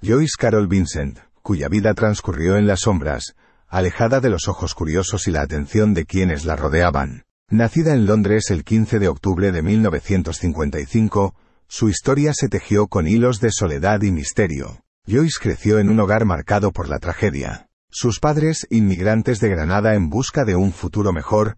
Joyce Carol Vincent, cuya vida transcurrió en las sombras, alejada de los ojos curiosos y la atención de quienes la rodeaban. Nacida en Londres el 15 de octubre de 1955, su historia se tejió con hilos de soledad y misterio. Joyce creció en un hogar marcado por la tragedia. Sus padres, inmigrantes de Granada en busca de un futuro mejor,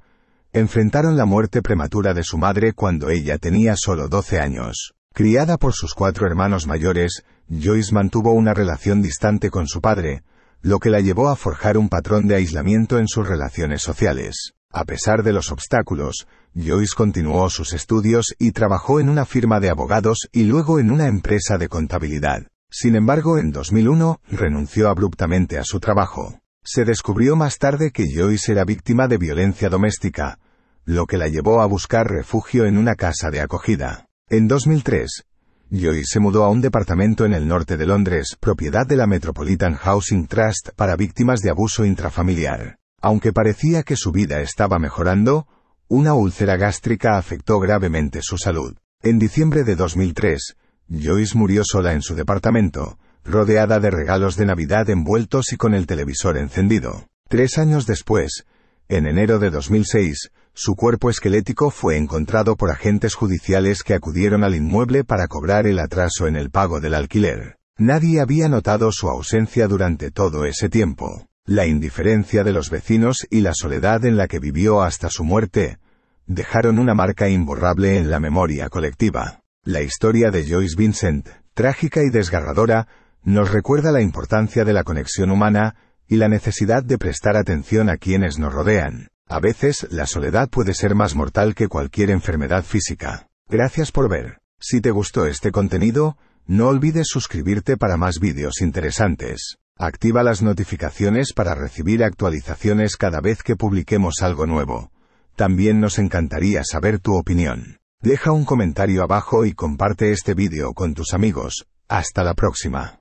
enfrentaron la muerte prematura de su madre cuando ella tenía solo 12 años. Criada por sus cuatro hermanos mayores, Joyce mantuvo una relación distante con su padre, lo que la llevó a forjar un patrón de aislamiento en sus relaciones sociales. A pesar de los obstáculos, Joyce continuó sus estudios y trabajó en una firma de abogados y luego en una empresa de contabilidad. Sin embargo, en 2001, renunció abruptamente a su trabajo. Se descubrió más tarde que Joyce era víctima de violencia doméstica, lo que la llevó a buscar refugio en una casa de acogida. En 2003, Joyce se mudó a un departamento en el norte de Londres, propiedad de la Metropolitan Housing Trust para víctimas de abuso intrafamiliar. Aunque parecía que su vida estaba mejorando, una úlcera gástrica afectó gravemente su salud. En diciembre de 2003, Joyce murió sola en su departamento, rodeada de regalos de Navidad envueltos y con el televisor encendido. Tres años después, en enero de 2006, su cuerpo esquelético fue encontrado por agentes judiciales que acudieron al inmueble para cobrar el atraso en el pago del alquiler. Nadie había notado su ausencia durante todo ese tiempo. La indiferencia de los vecinos y la soledad en la que vivió hasta su muerte dejaron una marca imborrable en la memoria colectiva. La historia de Joyce Vincent, trágica y desgarradora, nos recuerda la importancia de la conexión humana y la necesidad de prestar atención a quienes nos rodean. A veces, la soledad puede ser más mortal que cualquier enfermedad física. Gracias por ver. Si te gustó este contenido, no olvides suscribirte para más vídeos interesantes. Activa las notificaciones para recibir actualizaciones cada vez que publiquemos algo nuevo. También nos encantaría saber tu opinión. Deja un comentario abajo y comparte este vídeo con tus amigos. Hasta la próxima.